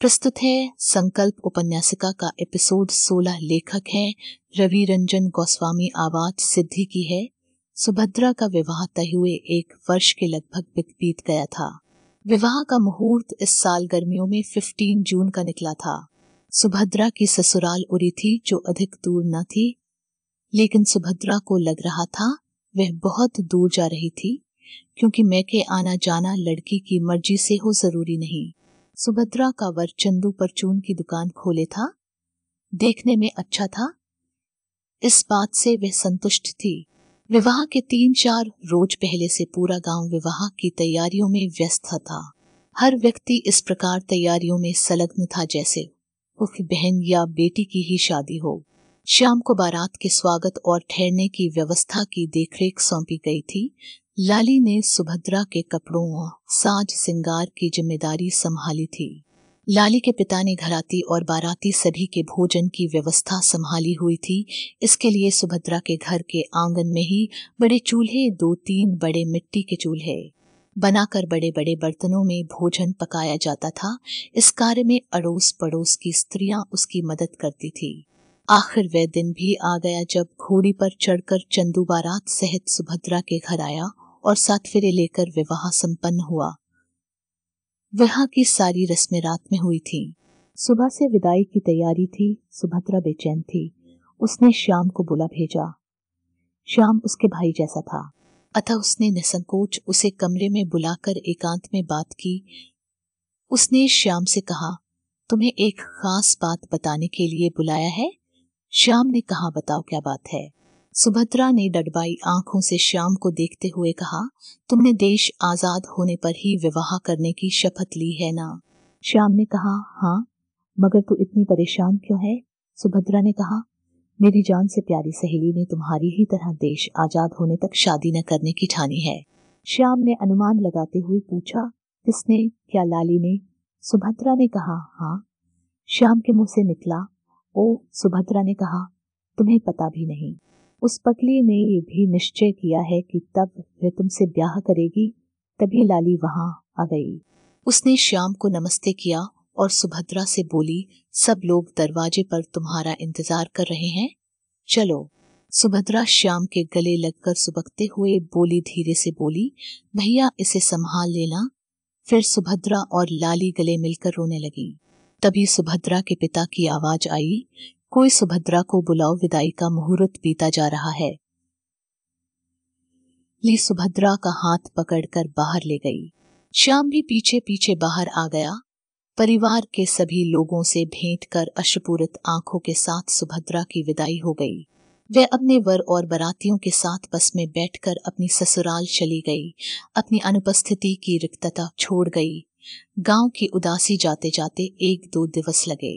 प्रस्तुत है संकल्प उपन्यासिका का एपिसोड 16 लेखक हैं रवि रंजन गोस्वामी आवाज सिद्धि की है सुभद्रा का विवाह तय हुए एक वर्ष के लगभग बीत गया था विवाह का मुहूर्त इस साल गर्मियों में 15 जून का निकला था सुभद्रा की ससुराल उड़ी थी जो अधिक दूर न थी लेकिन सुभद्रा को लग रहा था वह बहुत दूर जा रही थी क्योंकि मैके आना जाना लड़की की मर्जी से हो जरूरी नहीं सुभद्रा का वर चंदू परचून की दुकान खोले था देखने में अच्छा था इस बात से वह संतुष्ट थी विवाह के तीन चार रोज पहले से पूरा गांव विवाह की तैयारियों में व्यस्त था हर व्यक्ति इस प्रकार तैयारियों में संलग्न था जैसे उसकी बहन या बेटी की ही शादी हो शाम को बारात के स्वागत और ठहरने की व्यवस्था की देखरेख सौंपी गई थी लाली ने सुभद्रा के कपड़ों और साज सिंगार की जिम्मेदारी संभाली थी लाली के पिता ने घराती और बाराती सभी के भोजन की व्यवस्था संभाली हुई थी इसके लिए सुभद्रा के घर के आंगन में ही बड़े चूल्हे दो तीन बड़े मिट्टी के चूल्हे बनाकर बड़े बड़े बर्तनों में भोजन पकाया जाता था इस कार्य में अड़ोस पड़ोस की स्त्रियां उसकी मदद करती थी आखिर वह दिन भी आ गया जब घोड़ी पर चढ़कर चंदू बारात सहित सुभद्रा के घर आया और सातफेरे लेकर विवाह संपन्न हुआ विवाह की सारी रस्में रात में हुई थी सुबह से विदाई की तैयारी थी सुभद्रा बेचैन थी उसने श्याम को बुला भेजा श्याम उसके भाई जैसा था अतः उसने निसंकोच उसे कमरे में बुलाकर एकांत में बात की उसने श्याम से कहा तुम्हें एक खास बात बताने के लिए बुलाया है श्याम ने कहा बताओ क्या बात है सुभद्रा ने डडबाई आंखों से श्याम को देखते हुए कहा तुमने देश आजाद होने पर ही विवाह करने की शपथ ली है ना श्याम ने कहा हाँ मगर तू इतनी परेशान क्यों है सुभद्रा ने कहा मेरी जान से प्यारी सहेली ने तुम्हारी ही तरह देश आजाद होने तक शादी न करने की ठानी है श्याम ने अनुमान लगाते हुए पूछा किसने क्या लाली ने सुभद्रा ने कहा हाँ श्याम के मुंह से निकला ओ सुभद्रा ने कहा तुम्हें पता भी नहीं उस पगली ने यह भी निश्चय किया है कि तब वह तुमसे ब्याह करेगी तभी लाली वहां आ गई उसने श्याम को नमस्ते किया और सुभद्रा से बोली सब लोग दरवाजे पर तुम्हारा इंतजार कर रहे हैं चलो सुभद्रा श्याम के गले लगकर सुबकते हुए बोली धीरे से बोली भैया इसे संभाल लेना फिर सुभद्रा और लाली गले मिलकर रोने लगी तभी सुभद्रा के पिता की आवाज आई कोई सुभद्रा को बुलाओ विदाई का मुहूर्त बीता जा रहा है ली सुभद्रा का हाथ पकड़कर बाहर ले गई श्याम भी पीछे पीछे बाहर आ गया परिवार के सभी लोगों से भेंट कर अशपूरित आंखों के साथ सुभद्रा की विदाई हो गई वह अपने वर और बरातियों के साथ बस में बैठकर अपनी ससुराल चली गई अपनी अनुपस्थिति की रिक्तता छोड़ गई गांव की उदासी जाते जाते एक दो दिवस लगे